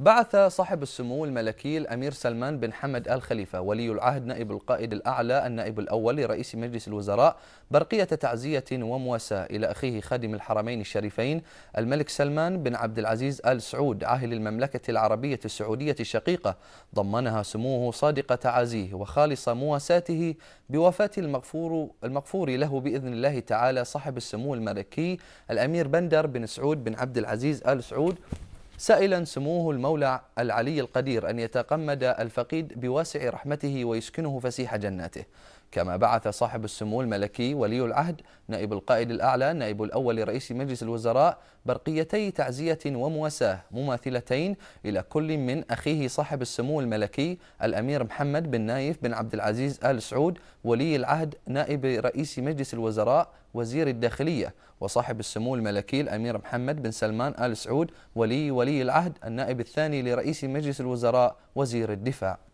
بعث صاحب السمو الملكي الأمير سلمان بن حمد آل خليفة ولي العهد نائب القائد الأعلى النائب الأول لرئيس مجلس الوزراء برقية تعزية ومواساة إلى أخيه خادم الحرمين الشريفين الملك سلمان بن عبد العزيز آل سعود عاهل المملكة العربية السعودية الشقيقة ضمنها سموه صادق تعازيه وخالص مواساته بوفاة المغفور, المغفور له بإذن الله تعالى صاحب السمو الملكي الأمير بندر بن سعود بن عبد العزيز آل سعود سائلا سموه المولى العلي القدير أن يتقمد الفقيد بواسع رحمته ويسكنه فسيح جناته كما بعث صاحب السمو الملكي ولي العهد نائب القائد الأعلى نائب الأول لرئيس مجلس الوزراء برقيتي تعزية ومواساة مماثلتين إلى كل من أخيه صاحب السمو الملكي الأمير محمد بن نايف بن عبد العزيز آل سعود ولي العهد نائب رئيس مجلس الوزراء وزير الداخلية وصاحب السمو الملكي الأمير محمد بن سلمان آل سعود ولي ولي العهد النائب الثاني لرئيس مجلس الوزراء وزير الدفاع